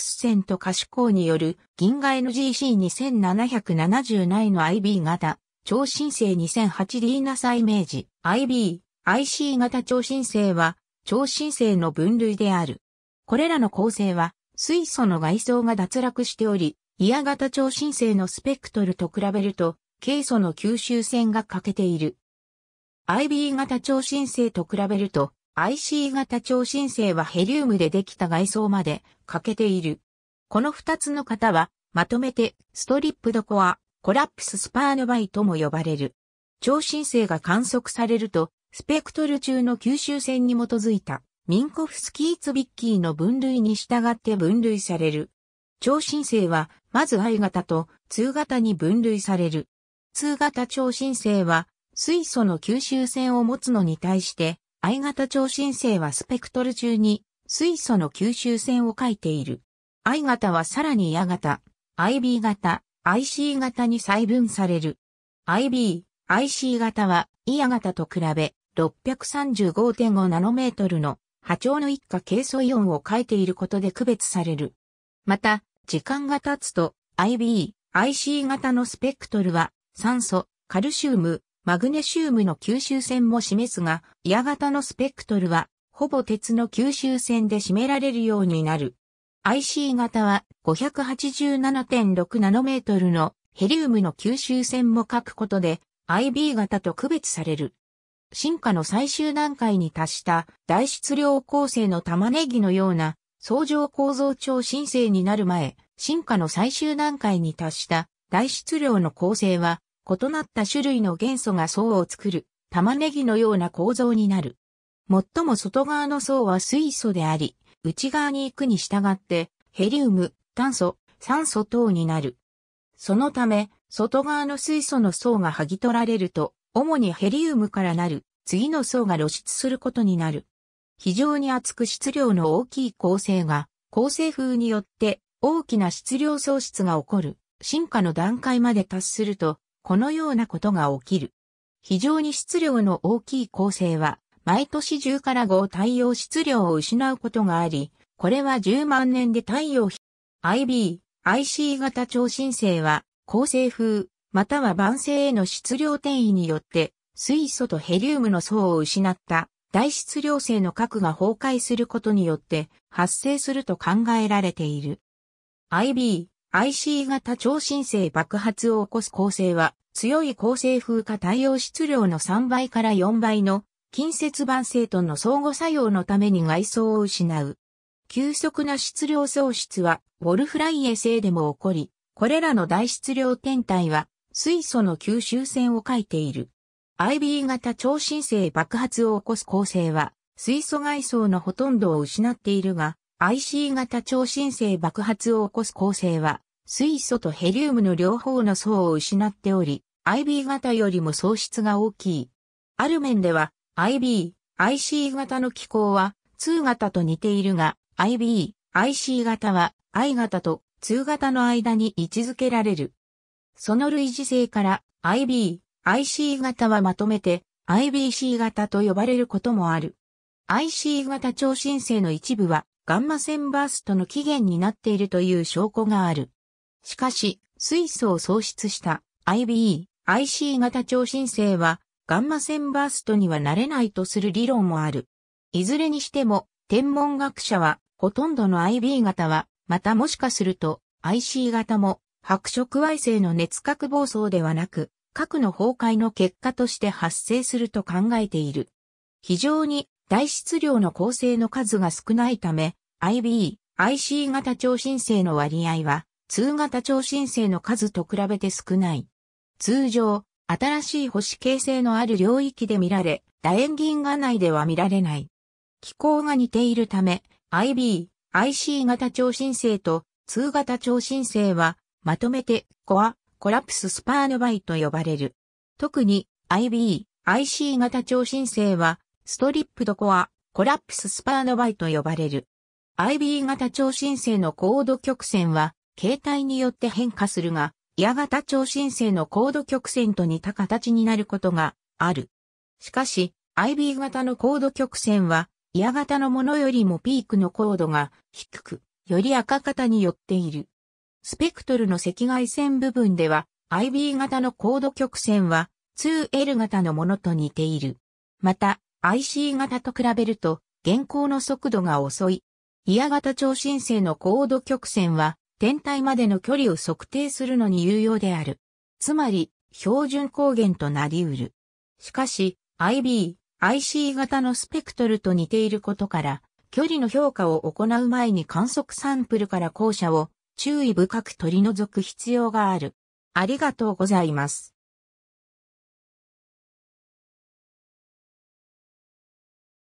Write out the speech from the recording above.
X 線と可視光による銀河 NGC2779 の IB 型超新星 2008D ナサイメージ IB、IC 型超新星は超新星の分類である。これらの構成は水素の外装が脱落しており、イヤ型超新星のスペクトルと比べると、ケ素の吸収線が欠けている。IB 型超新星と比べると、IC 型超新星はヘリウムでできた外装まで欠けている。この二つの型は、まとめて、ストリップドコア、コラプススパーノバイとも呼ばれる。超新星が観測されると、スペクトル中の吸収線に基づいた、ミンコフスキーツビッキーの分類に従って分類される。超新星は、まず I 型と II 型に分類される。2型超新星は、水素の吸収線を持つのに対して、I 型超新星はスペクトル中に水素の吸収線を書いている。I 型はさらに A 型、IB 型、IC 型に細分される。IB、IC 型は E 型と比べ635.5ナノメートルの波長の一家ケイ素イオンを書いていることで区別される。また、時間が経つと IB、IC 型のスペクトルは酸素、カルシウム、マグネシウムの吸収線も示すが、イヤ型のスペクトルは、ほぼ鉄の吸収線で占められるようになる。IC 型は587.6ナノメートルのヘリウムの吸収線も書くことで IB 型と区別される。進化の最終段階に達した大質量構成の玉ねぎのような相乗構造超新星になる前、進化の最終段階に達した大質量の構成は異なった種類の元素が層を作る、玉ねぎのような構造になる。最も外側の層は水素であり、内側に行くに従って、ヘリウム、炭素、酸素等になる。そのため、外側の水素の層が剥ぎ取られると、主にヘリウムからなる、次の層が露出することになる。非常に厚く質量の大きい構成が、構成風によって大きな質量喪失が起こる、進化の段階まで達すると、このようなことが起きる。非常に質量の大きい構成は、毎年10から5太陽質量を失うことがあり、これは10万年で太陽 IB、IC 型超新星は、恒星風、または晩星への質量転移によって、水素とヘリウムの層を失った大質量性の核が崩壊することによって発生すると考えられている。IB、IC 型超新星爆発を起こす構成は、強い構成風化対応質量の3倍から4倍の近接板正との相互作用のために外装を失う。急速な質量喪失は、ウォルフライエ星でも起こり、これらの大質量天体は、水素の吸収線を描いている。IB 型超新星爆発を起こす構成は、水素外装のほとんどを失っているが、IC 型超新星爆発を起こす構成は、水素とヘリウムの両方の層を失っており、IB 型よりも喪失が大きい。ある面では、IB、IC 型の機構は、2型と似ているが、IB、IC 型は、I 型と2型の間に位置づけられる。その類似性から、IB、IC 型はまとめて、IBC 型と呼ばれることもある。IC 型超新星の一部は、ガンマ線バーストの起源になっているという証拠がある。しかし、水素を喪失した IBE、IC 型超新星は、ガンマ線バーストにはなれないとする理論もある。いずれにしても、天文学者は、ほとんどの IB 型は、またもしかすると、IC 型も、白色矮星の熱核暴走ではなく、核の崩壊の結果として発生すると考えている。非常に大質量の構成の数が少ないため、IB、IC 型超新星の割合は、通型超新星の数と比べて少ない。通常、新しい星形成のある領域で見られ、楕円銀河内では見られない。気候が似ているため、IB、IC 型超新星と通型超新星は、まとめてコア、コラプススパーノバイと呼ばれる。特に IB、IC 型超新星はストリップドコア、コラプススパーノバイと呼ばれる。IB 型超新星の高度曲線は、形態によって変化するが、矢型超新星の高度曲線と似た形になることがある。しかし、IB 型の高度曲線は、矢型のものよりもピークの高度が低く、より赤型によっている。スペクトルの赤外線部分では、IB 型の高度曲線は 2L 型のものと似ている。また、IC 型と比べると、現行の速度が遅い。イヤ型超新星の高度曲線は、天体までの距離を測定するのに有用である。つまり、標準光源となり得る。しかし、IB、IC 型のスペクトルと似ていることから、距離の評価を行う前に観測サンプルから校舎を注意深く取り除く必要がある。ありがとうございます。